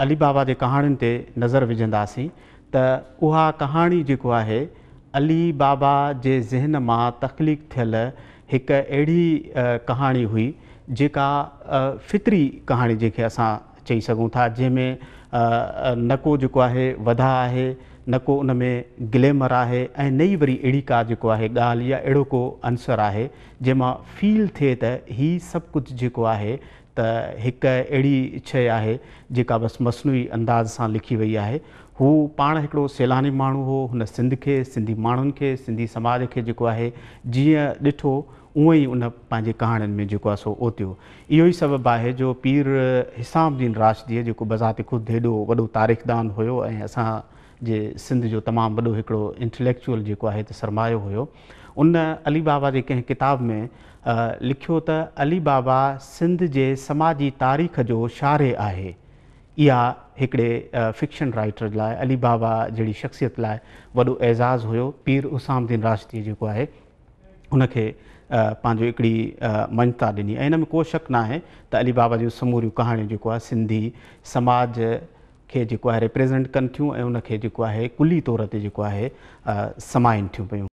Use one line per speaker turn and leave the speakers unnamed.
अली बाबा जे कहाणियुनि ते नज़र विझंदासीं त उहा कहाणी जेको आहे अली बाबा जे ज़हन मां थियल हिकु अहिड़ी कहाणी हुई जेका फितिरी कहाणी जंहिंखे असां चई सघूं था जंहिंमें न को जेको आहे वधा आहे न को उन में ग्लैमर आहे ऐं नई वरी अहिड़ी का जेको आहे ॻाल्हि या अहिड़ो को अंसर आहे जंहिं फील थिए त इहो सभु कुझु जेको आहे त हिकु अहिड़ी शइ आहे जेका बसि मसनूई अंदाज़ सां लिखी वई आहे हू पाण हिकिड़ो सैलानी माण्हू हो हुन सिंध खे सिंधी माण्हुनि खे सिंधी समाज खे जेको आहे जीअं ॾिठो उअई उन पंहिंजे कहाणियुनि में जेको आहे सो ओतियो इहो ई सबबु आहे जो पीर हिसाब जीन जेको बज़ाति ख़ुदि हेॾो वॾो तारीख़दान हुयो ऐं जे सिंध जो तमामु वॾो हिकिड़ो इंटलेक्चुअल जेको आहे सरमायो हुयो उन अली बाबा जे कंहिं किताब में लिखियो त अली बाबा सिंध जे समाजी तारीख़ जो शारे आहे इहा हिकिड़े फिक्शन राइटर लाइ अली बाबा जहिड़ी शख़्सियत लाइ वॾो एजाज़ु हुयो पीर उसामदीन राज जेको आहे उनखे पंहिंजो हिकिड़ी मञता ॾिनी ऐं इन में को शक न आहे त अली बाबा जूं समूरियूं कहाणियूं जेको आहे सिंधी समाज खे जेको आहे रिप्रेज़ेंट कनि थियूं ऐं उनखे जेको आहे कुली तौर ते जेको आहे समाइनि थियूं पयूं